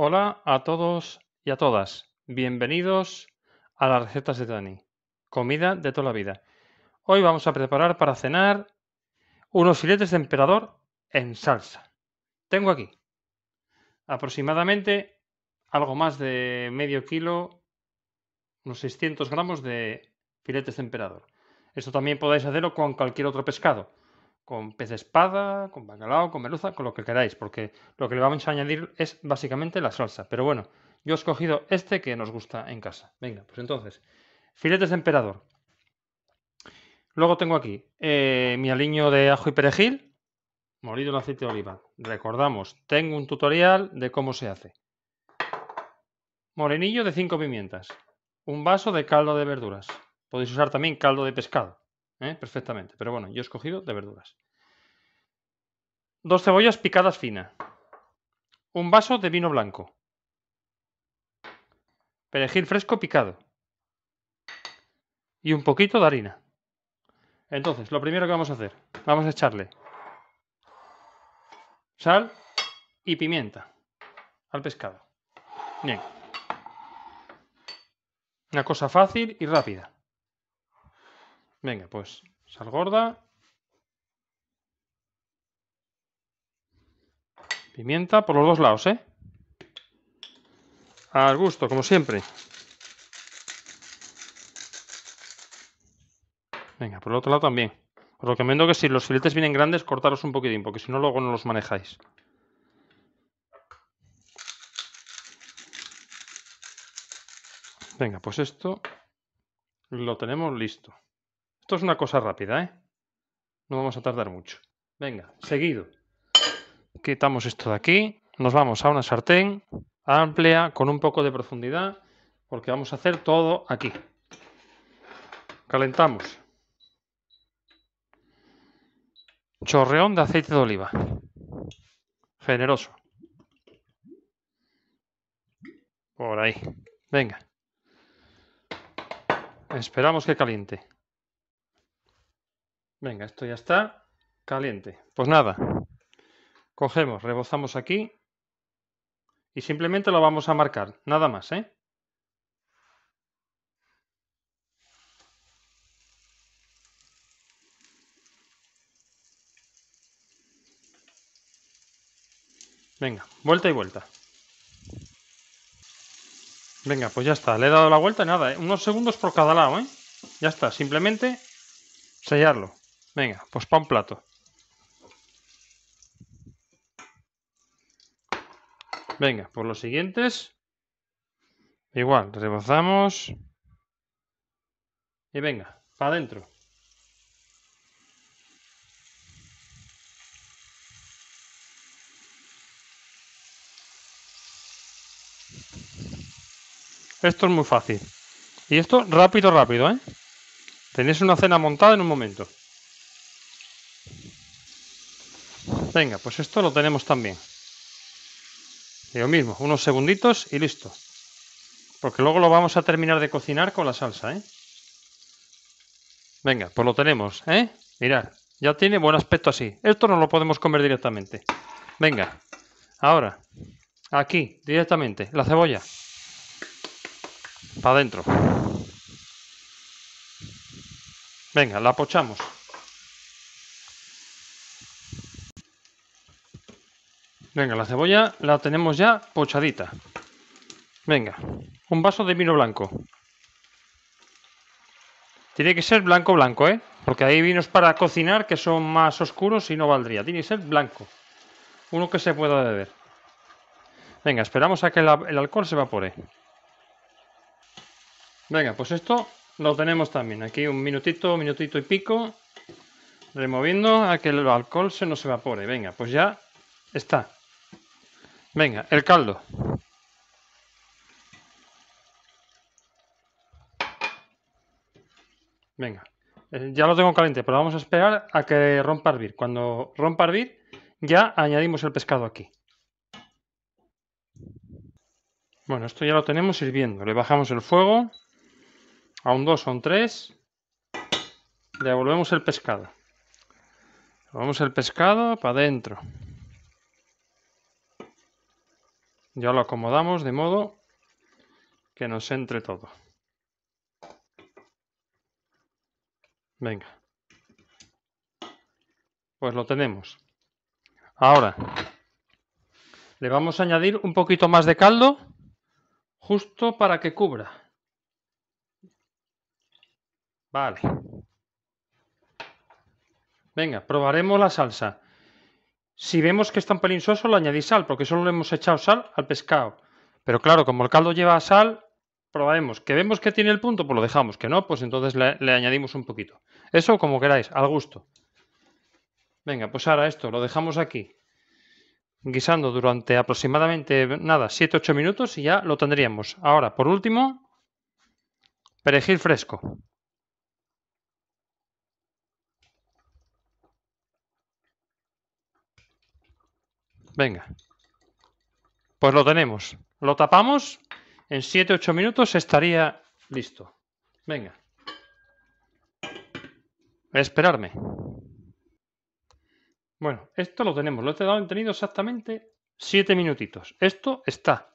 Hola a todos y a todas. Bienvenidos a las recetas de Dani. Comida de toda la vida. Hoy vamos a preparar para cenar unos filetes de emperador en salsa. Tengo aquí aproximadamente algo más de medio kilo, unos 600 gramos de filetes de emperador. Esto también podéis hacerlo con cualquier otro pescado con pez de espada, con bacalao, con meluza, con lo que queráis, porque lo que le vamos a añadir es básicamente la salsa. Pero bueno, yo he escogido este que nos gusta en casa. Venga, pues entonces, filetes de emperador. Luego tengo aquí eh, mi aliño de ajo y perejil, molido en aceite de oliva. Recordamos, tengo un tutorial de cómo se hace. Morenillo de cinco pimientas. Un vaso de caldo de verduras. Podéis usar también caldo de pescado, ¿eh? perfectamente. Pero bueno, yo he escogido de verduras. Dos cebollas picadas finas. Un vaso de vino blanco. Perejil fresco picado. Y un poquito de harina. Entonces, lo primero que vamos a hacer, vamos a echarle sal y pimienta al pescado. Bien. Una cosa fácil y rápida. Venga, pues sal gorda Pimienta por los dos lados, ¿eh? Al gusto, como siempre. Venga, por el otro lado también. Os recomiendo que si los filetes vienen grandes, cortaros un poquitín, porque si no, luego no los manejáis. Venga, pues esto lo tenemos listo. Esto es una cosa rápida, ¿eh? No vamos a tardar mucho. Venga, seguido quitamos esto de aquí, nos vamos a una sartén amplia con un poco de profundidad porque vamos a hacer todo aquí. Calentamos. Chorreón de aceite de oliva. Generoso. Por ahí. Venga. Esperamos que caliente. Venga, esto ya está caliente. Pues nada, Cogemos, rebozamos aquí y simplemente lo vamos a marcar, nada más, ¿eh? Venga, vuelta y vuelta. Venga, pues ya está. Le he dado la vuelta y nada, ¿eh? unos segundos por cada lado, ¿eh? Ya está, simplemente sellarlo. Venga, pues para un plato. Venga, por los siguientes. Igual, rebozamos. Y venga, para adentro. Esto es muy fácil. Y esto rápido, rápido, ¿eh? Tenéis una cena montada en un momento. Venga, pues esto lo tenemos también. Lo mismo, unos segunditos y listo. Porque luego lo vamos a terminar de cocinar con la salsa, ¿eh? Venga, pues lo tenemos, ¿eh? Mirad, ya tiene buen aspecto así. Esto no lo podemos comer directamente. Venga, ahora, aquí, directamente, la cebolla. Para adentro. Venga, la pochamos. Venga, la cebolla la tenemos ya pochadita. Venga, un vaso de vino blanco. Tiene que ser blanco blanco, ¿eh? Porque hay vinos para cocinar que son más oscuros y no valdría. Tiene que ser blanco. Uno que se pueda beber. Venga, esperamos a que el alcohol se evapore. Venga, pues esto lo tenemos también. Aquí un minutito, minutito y pico. Removiendo a que el alcohol se nos evapore. Venga, pues ya está. Venga, el caldo. Venga, eh, ya lo tengo caliente, pero vamos a esperar a que rompa a hervir. Cuando rompa a hervir, ya añadimos el pescado aquí. Bueno, esto ya lo tenemos hirviendo. Le bajamos el fuego a un 2 o un 3. devolvemos el pescado. Vamos el pescado para adentro. Ya lo acomodamos de modo que nos entre todo. Venga. Pues lo tenemos. Ahora, le vamos a añadir un poquito más de caldo justo para que cubra. Vale. Venga, probaremos la salsa. Si vemos que está un pelín le añadís sal, porque solo le hemos echado sal al pescado. Pero claro, como el caldo lleva sal, probemos. Que vemos que tiene el punto, pues lo dejamos. Que no, pues entonces le, añadimos un poquito. Eso como queráis, al gusto. Venga, pues ahora esto lo dejamos aquí guisando durante aproximadamente nada, 7-8 minutos y ya lo tendríamos. Ahora, por último, perejil fresco. Venga. Pues lo tenemos. Lo tapamos. En 7-8 minutos estaría listo. Venga. Esperarme. Bueno, esto lo tenemos. Lo he tenido exactamente 7 minutitos. Esto está.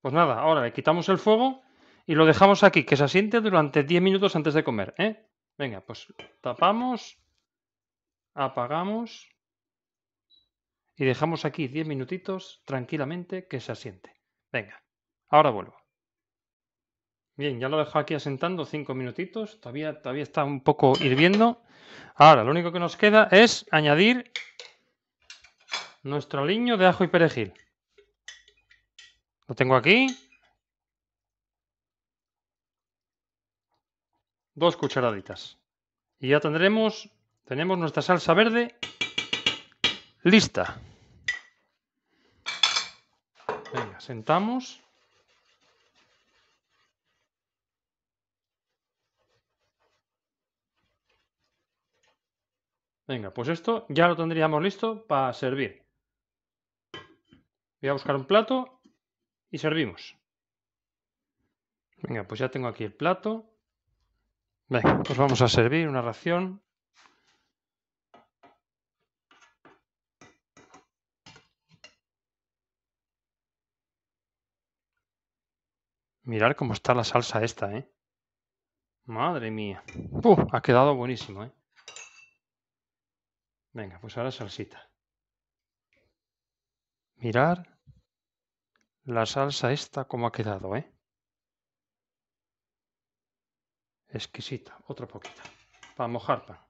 Pues nada, ahora le quitamos el fuego y lo dejamos aquí, que se asiente durante 10 minutos antes de comer. ¿eh? Venga, pues tapamos, apagamos y dejamos aquí 10 minutitos tranquilamente que se asiente. Venga, ahora vuelvo. Bien, ya lo dejo aquí asentando 5 minutitos, todavía, todavía está un poco hirviendo. Ahora, lo único que nos queda es añadir nuestro aliño de ajo y perejil. Lo tengo aquí. Dos cucharaditas. Y ya tendremos, tenemos nuestra salsa verde lista. sentamos. Venga, pues esto ya lo tendríamos listo para servir. Voy a buscar un plato y servimos. Venga, pues ya tengo aquí el plato. Venga, pues vamos a servir una ración. Mirar cómo está la salsa esta, ¿eh? Madre mía. Uf, ha quedado buenísimo, ¿eh? Venga, pues ahora salsita. Mirar la salsa esta cómo ha quedado, ¿eh? Exquisita. Otra poquita. Para mojar Mirar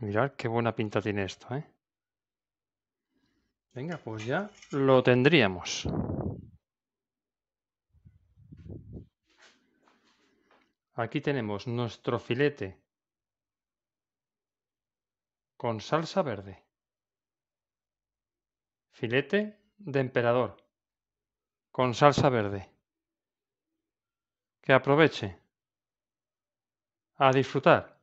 Mirad qué buena pinta tiene esto, ¿eh? Venga, pues ya lo tendríamos. Aquí tenemos nuestro filete con salsa verde. Filete de emperador con salsa verde. Que aproveche. A disfrutar.